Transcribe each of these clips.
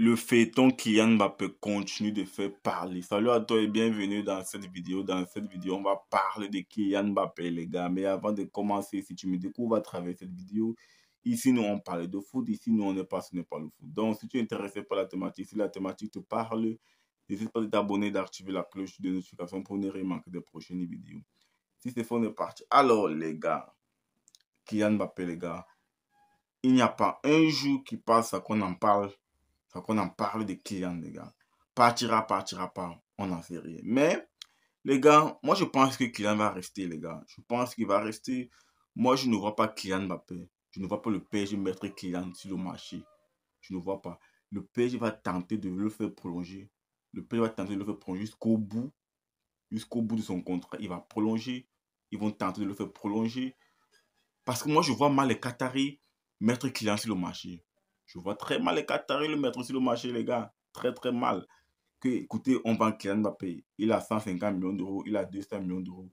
le feuilleton Kylian Mbappé continue de faire parler. Salut à toi et bienvenue dans cette vidéo. Dans cette vidéo, on va parler de Kylian Mbappé, les gars. Mais avant de commencer, si tu me découvres à travers cette vidéo, ici, nous, on parle de foot. Ici, nous, on est passionné par le foot. Donc, si tu es intéressé par la thématique, si la thématique te parle, n'hésite pas à t'abonner, d'activer la cloche de notification pour ne rien manquer des prochaines vidéos. Si c'est faux, on est parti. Alors, les gars, Kylian Mbappé, les gars, il n'y a pas un jour qui passe à qu'on en parle faut on en parle des clients, les gars. Partira, partira pas, on n'en fait rien. Mais, les gars, moi je pense que Kylian va rester, les gars. Je pense qu'il va rester. Moi, je ne vois pas ma Mbappé. Je ne vois pas le PSG mettre Kylian sur le marché. Je ne vois pas. Le PSG va tenter de le faire prolonger. Le PSG va tenter de le faire prolonger jusqu'au bout. Jusqu'au bout de son contrat. Il va prolonger. Ils vont tenter de le faire prolonger. Parce que moi, je vois mal les Qataris mettre Kylian sur le marché. Je vois très mal les Qataris le mettre sur le marché, les gars. Très, très mal. Que, écoutez, on vend Kylian Mbappé. Il a 150 millions d'euros, il a 200 millions d'euros.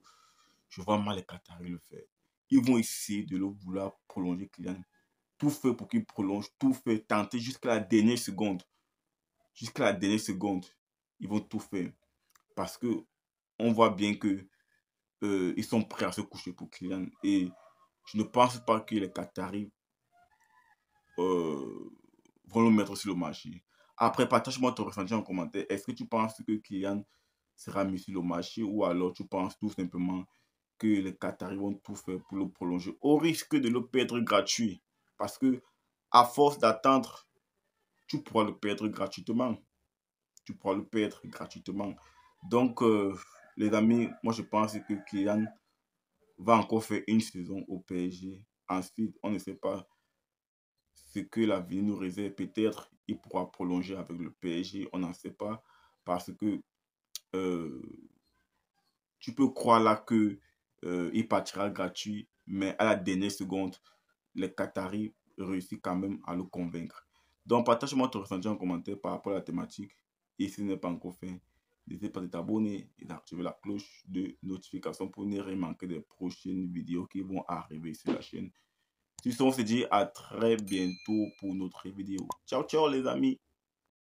Je vois mal les Qataris le faire. Ils vont essayer de le vouloir prolonger Kylian. Tout fait pour qu'il prolonge, tout fait, tenter jusqu'à la dernière seconde. Jusqu'à la dernière seconde. Ils vont tout faire. Parce que on voit bien que euh, ils sont prêts à se coucher pour Kylian. Et je ne pense pas que les Qataris euh, vont le mettre sur le marché. Après, partage-moi ton ressenti en commentaire. Est-ce que tu penses que Kylian sera mis sur le marché ou alors tu penses tout simplement que les Qataris vont tout faire pour le prolonger au risque de le perdre gratuit Parce que à force d'attendre, tu pourras le perdre gratuitement. Tu pourras le perdre gratuitement. Donc, euh, les amis, moi je pense que Kylian va encore faire une saison au PSG. Ensuite, on ne sait pas ce que l'avenir nous réserve. Peut-être il pourra prolonger avec le PSG, on n'en sait pas. Parce que euh, tu peux croire là que euh, il partira gratuit, mais à la dernière seconde, les Qataris réussissent quand même à le convaincre. Donc, partage-moi ton ressenti en commentaire par rapport à la thématique. Et si ce n'est pas encore fait, n'hésitez pas à t'abonner et d'activer la cloche de notification pour ne rien manquer des prochaines vidéos qui vont arriver sur la chaîne on se dit à très bientôt pour notre vidéo. Ciao, ciao les amis.